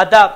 आदाब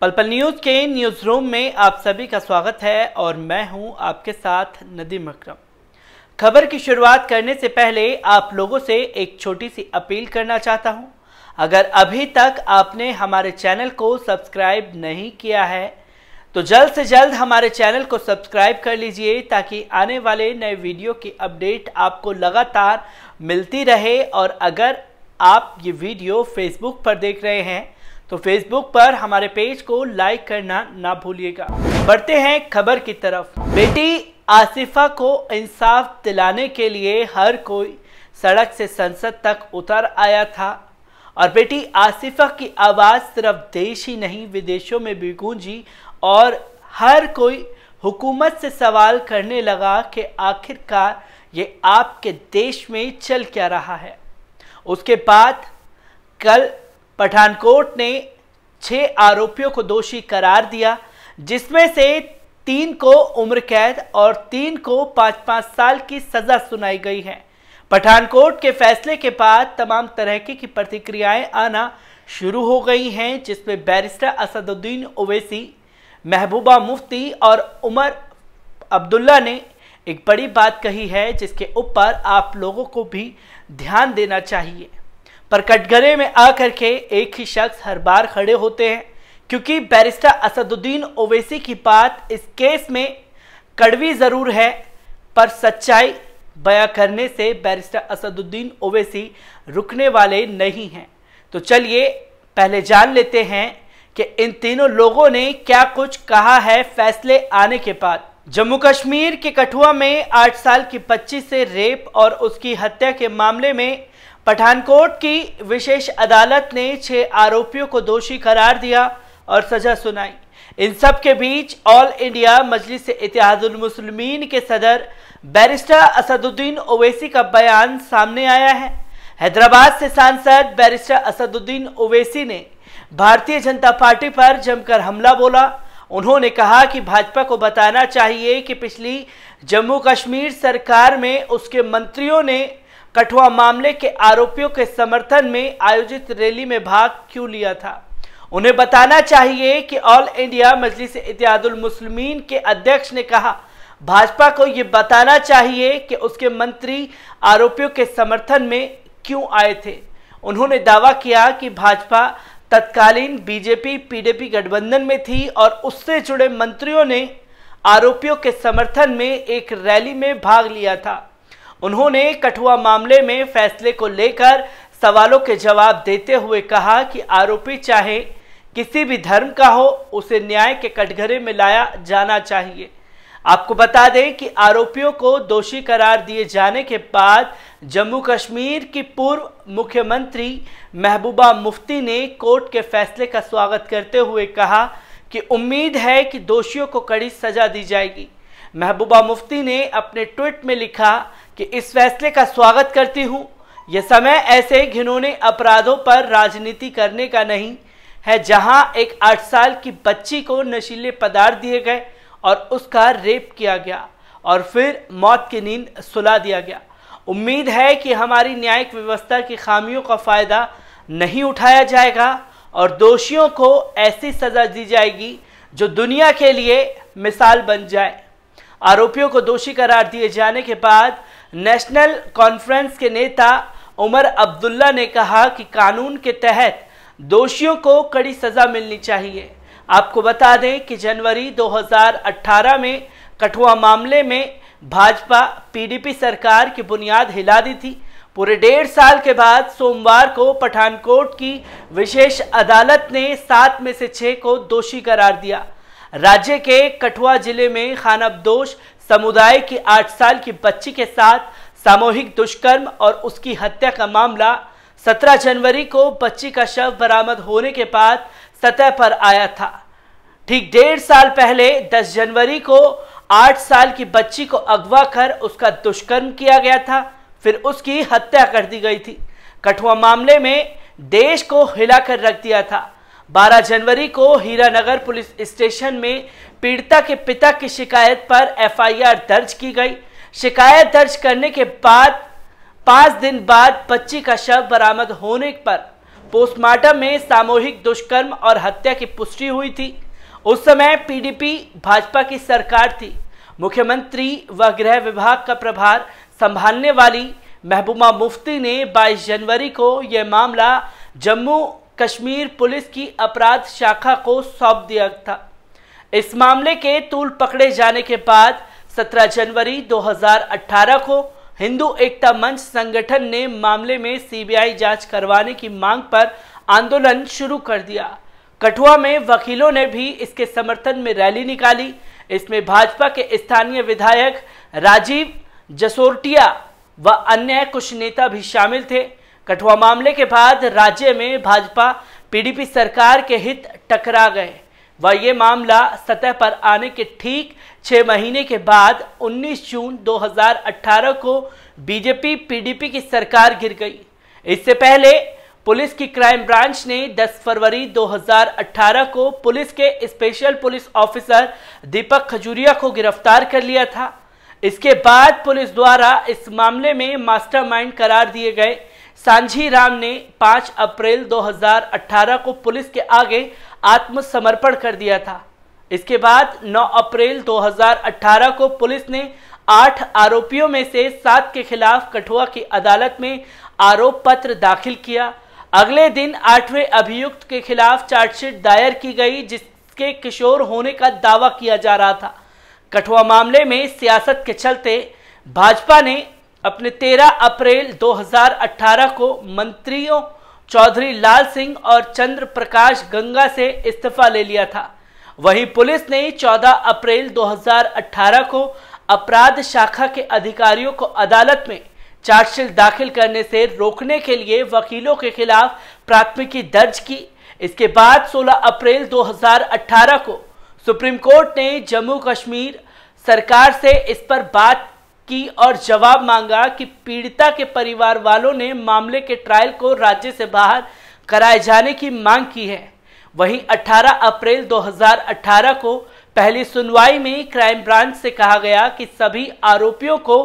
पलपल न्यूज़ के newsroom में आप सभी का स्वागत है और मैं हूं आपके साथ नदीम अक्रम खबर की शुरुआत करने से पहले आप लोगों से एक छोटी सी अपील करना चाहता हूं अगर अभी तक आपने हमारे चैनल को सब्सक्राइब नहीं किया है तो जल्द से जल्द हमारे चैनल को सब्सक्राइब कर लीजिए ताकि आने वाले नए वीडियो की अपडेट आपको लगातार मिलती रहे और अगर आप ये वीडियो फेसबुक पर देख रहे हैं तो फेसबुक पर हमारे पेज को लाइक करना ना भूलिएगा बढ़ते हैं खबर की तरफ बेटी आसिफा को इंसाफ दिलाने के लिए हर कोई सड़क से संसद तक उतर आया था और बेटी आसिफा की आवाज़ सिर्फ देश ही नहीं विदेशों में भी गूंजी और हर कोई हुकूमत से सवाल करने लगा कि आखिरकार ये आपके देश में चल क्या रहा है उसके बाद कल पठानकोट ने छः आरोपियों को दोषी करार दिया जिसमें से तीन को उम्र कैद और तीन को पाँच पाँच साल की सज़ा सुनाई गई है पठानकोट के फैसले के बाद तमाम तरह की प्रतिक्रियाएं आना शुरू हो गई हैं जिसमें बैरिस्टर असदुद्दीन ओवैसी महबूबा मुफ्ती और उमर अब्दुल्ला ने एक बड़ी बात कही है जिसके ऊपर आप लोगों को भी ध्यान देना चाहिए पर कटघरे में आकर के एक ही शख्स हर बार खड़े होते हैं क्योंकि बैरिस्टर असदुद्दीन ओवैसी की बात इस केस में कड़वी ज़रूर है पर सच्चाई बयां करने से बैरिस्टर असदुद्दीन ओवैसी रुकने वाले नहीं हैं तो चलिए पहले जान लेते हैं कि इन तीनों लोगों ने क्या कुछ कहा है फैसले आने के बाद जम्मू कश्मीर के कठुआ में आठ साल की बच्ची से रेप और उसकी हत्या के मामले में पठानकोट की विशेष अदालत ने छह आरोपियों को दोषी करार दिया और सजा सुनाई इन सब के बीच ऑल इंडिया मजलिस इतिहादुल मुसलमीन के सदर बैरिस्टर असदुद्दीन ओवैसी का बयान सामने आया है हैदराबाद से सांसद बैरिस्टर असदुद्दीन ओवैसी ने भारतीय जनता पार्टी पर जमकर हमला बोला उन्होंने कहा कि भाजपा को बताना चाहिए कि पिछली जम्मू कश्मीर सरकार में उसके मंत्रियों ने कठुआ मामले के आरोपियों के समर्थन में आयोजित रैली में भाग क्यों लिया था उन्हें बताना चाहिए कि ऑल इंडिया मजलिस इतिहादुल मुस्लिमीन के अध्यक्ष ने कहा भाजपा को ये बताना चाहिए कि उसके मंत्री आरोपियों के समर्थन में क्यों आए थे उन्होंने दावा किया कि भाजपा तत्कालीन बीजेपी पीडीपी गठबंधन में थी और उससे जुड़े मंत्रियों ने आरोपियों के समर्थन में एक रैली में भाग लिया था उन्होंने कठुआ मामले में फैसले को लेकर सवालों के जवाब देते हुए कहा कि आरोपी चाहे किसी भी धर्म का हो उसे न्याय के कटघरे में लाया जाना चाहिए आपको बता दें कि आरोपियों को दोषी करार दिए जाने के बाद जम्मू कश्मीर की पूर्व मुख्यमंत्री महबूबा मुफ्ती ने कोर्ट के फैसले का स्वागत करते हुए कहा कि उम्मीद है कि दोषियों को कड़ी सजा दी जाएगी महबूबा मुफ्ती ने अपने ट्वीट में लिखा कि इस फैसले का स्वागत करती हूं यह समय ऐसे घिनौने अपराधों पर राजनीति करने का नहीं है जहां एक आठ साल की बच्ची को नशीले पदार्थ दिए गए और उसका रेप किया गया और फिर मौत की नींद सुला दिया गया उम्मीद है कि हमारी न्यायिक व्यवस्था की खामियों का फ़ायदा नहीं उठाया जाएगा और दोषियों को ऐसी सज़ा दी जाएगी जो दुनिया के लिए मिसाल बन जाए आरोपियों को दोषी करार दिए जाने के बाद नेशनल कॉन्फ्रेंस के नेता उमर अब्दुल्ला ने कहा कि कानून के तहत दोषियों को कड़ी सज़ा मिलनी चाहिए आपको बता दें कि जनवरी 2018 में कठुआ मामले में भाजपा पीडीपी सरकार की बुनियाद हिला दी थी पूरे डेढ़ साल के बाद सोमवार को पठानकोट की विशेष अदालत ने सात में से छह को दोषी करार दिया राज्य के कठुआ जिले में खान समुदाय की आठ साल की बच्ची के साथ सामूहिक दुष्कर्म और उसकी हत्या का मामला 17 जनवरी को बच्ची का शव बरामद होने के बाद सतह पर आया था ठीक डेढ़ साल पहले 10 जनवरी को आठ साल की बच्ची को अगवा कर उसका दुष्कर्म किया गया था फिर उसकी हत्या कर दी गई थी कठुआ मामले में देश को हिलाकर रख दिया था 12 जनवरी को हीरानगर पुलिस स्टेशन में पीड़िता के पिता की शिकायत पर एफआईआर दर्ज की गई शिकायत दर्ज करने के बाद पाँच दिन बाद बच्ची का शव बरामद होने पर पोस्टमार्टम में सामूहिक दुष्कर्म और हत्या की पुष्टि हुई थी उस समय पीडीपी भाजपा की सरकार थी मुख्यमंत्री व गृह विभाग का प्रभार संभालने वाली महबूबा मुफ्ती ने 22 जनवरी को यह मामला जम्मू कश्मीर पुलिस की अपराध शाखा को सौंप दिया था इस मामले के तूल पकड़े जाने के बाद 17 जनवरी 2018 को हिंदू एकता मंच संगठन ने मामले में सीबीआई जांच करवाने की मांग पर आंदोलन शुरू कर दिया कठुआ में वकीलों ने भी इसके समर्थन में रैली निकाली इसमें भाजपा के स्थानीय विधायक राजीव जसोरटिया व अन्य कुछ नेता भी शामिल थे कठुआ मामले के बाद राज्य में भाजपा पीडीपी सरकार के हित टकरा गए व ये मामला सतह पर आने के ठीक छः महीने के बाद 19 जून 2018 को बीजेपी पीडीपी की सरकार गिर गई इससे पहले पुलिस की क्राइम ब्रांच ने 10 फरवरी 2018 को पुलिस के special police officer Deepak Khajuria को गिरफ्तार कर लिया था इसके बाद पुलिस द्वारा इस मामले में मास्टरमाइंड करार दिए गए सांझी राम ने 5 अप्रैल 2018 को पुलिस के आगे आत्मसमर्पण कर दिया था इसके बाद 9 अप्रैल 2018 को पुलिस ने आठ आरोपियों में से सात के खिलाफ कठुआ की अदालत में आरोप पत्र दाखिल किया अगले दिन आठवें अभियुक्त के खिलाफ चार्जशीट दायर की गई जिसके किशोर होने का दावा किया जा रहा था कठुआ मामले में सियासत के चलते भाजपा ने अपने 13 अप्रैल 2018 को मंत्रियों चौधरी लाल सिंह और चंद्र प्रकाश गंगा से इस्तीफा ले लिया था वहीं पुलिस ने 14 अप्रैल 2018 को अपराध शाखा के अधिकारियों को अदालत में चार्जशीट दाखिल करने से रोकने के लिए वकीलों के खिलाफ प्राथमिकी दर्ज की इसके बाद 16 अप्रैल 2018 को सुप्रीम कोर्ट ने जम्मू कश्मीर सरकार से इस पर बात की और जवाब मांगा कि पीड़िता के परिवार वालों ने मामले के ट्रायल को राज्य से बाहर कराए जाने की मांग की है वहीं 18 अप्रैल 2018 को पहली सुनवाई में क्राइम ब्रांच से कहा गया कि सभी आरोपियों को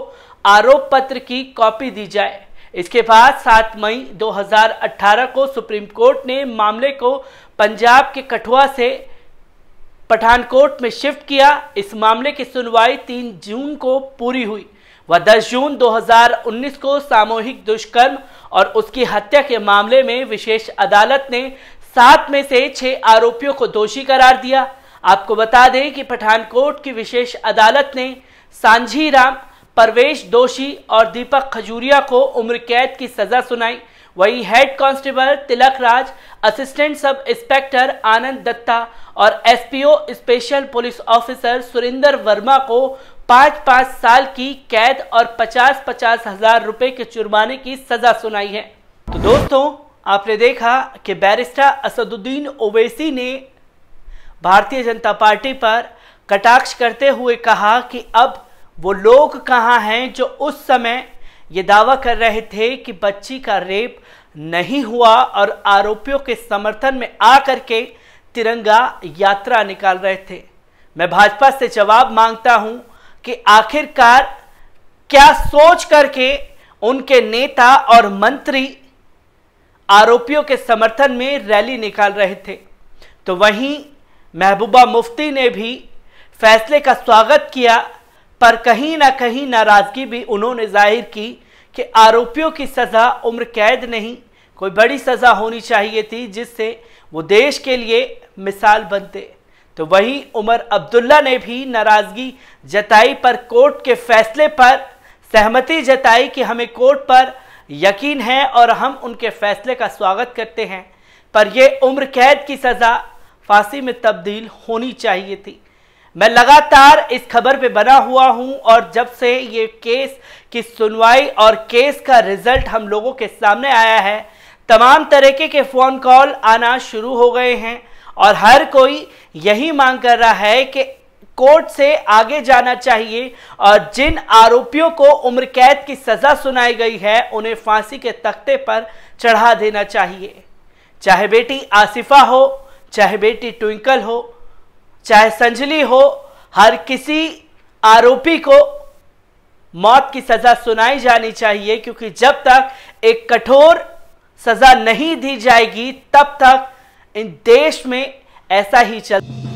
आरोप पत्र की कॉपी दी जाए इसके बाद 7 मई 2018 को सुप्रीम कोर्ट ने मामले को पंजाब के कठुआ से पठानकोट में शिफ्ट किया इस मामले की सुनवाई 3 जून को पूरी हुई वह 10 जून 2019 को सामूहिक दुष्कर्म और उसकी हत्या के मामले में विशेष अदालत ने सात में से छह आरोपियों को दोषी करार दिया आपको बता दें कि पठानकोट की विशेष अदालत ने सांझी राम परवेश दोषी और दीपक खजूरिया को उम्र कैद की सजा सुनाई वहीं head constable Tilak Raj assistant sub inspector Anand Datta और SPO special police officer Surendra Verma को पाँच पाँच साल की कैद और पचास पचास हजार रुपए के जुर्माने की सजा सुनाई है तो दोस्तों आपने देखा कि बैरिस्टर असदुद्दीन ओवैसी ने भारतीय जनता पार्टी पर कटाक्ष करते हुए कहा कि अब वो लोग कहाँ हैं जो उस समय ये दावा कर रहे थे कि बच्ची का रेप नहीं हुआ और आरोपियों के समर्थन में आ के तिरंगा यात्रा निकाल रहे थे मैं भाजपा से जवाब मांगता हूँ कि आखिरकार क्या सोच करके उनके नेता और मंत्री आरोपियों के समर्थन में रैली निकाल रहे थे तो वहीं महबूबा मुफ्ती ने भी फैसले का स्वागत किया पर कहीं ना कहीं नाराजगी भी उन्होंने जाहिर की कि आरोपियों की सज़ा उम्र कैद नहीं कोई बड़ी सज़ा होनी चाहिए थी जिससे वो देश के लिए मिसाल बनते तो वहीं उमर अब्दुल्ला ने भी नाराज़गी जताई पर कोर्ट के फैसले पर सहमति जताई कि हमें कोर्ट पर यकीन है और हम उनके फैसले का स्वागत करते हैं पर यह उम्र कैद की सज़ा फांसी में तब्दील होनी चाहिए थी मैं लगातार इस खबर पे बना हुआ हूं और जब से ये केस की सुनवाई और केस का रिजल्ट हम लोगों के सामने आया है तमाम तरीके के फ़ोन कॉल आना शुरू हो गए हैं और हर कोई यही मांग कर रहा है कि कोर्ट से आगे जाना चाहिए और जिन आरोपियों को उम्र कैद की सजा सुनाई गई है उन्हें फांसी के तख्ते पर चढ़ा देना चाहिए चाहे बेटी आसिफा हो चाहे बेटी ट्विंकल हो चाहे संजली हो हर किसी आरोपी को मौत की सजा सुनाई जानी चाहिए क्योंकि जब तक एक कठोर सजा नहीं दी जाएगी तब तक इन देश में ऐसा ही चल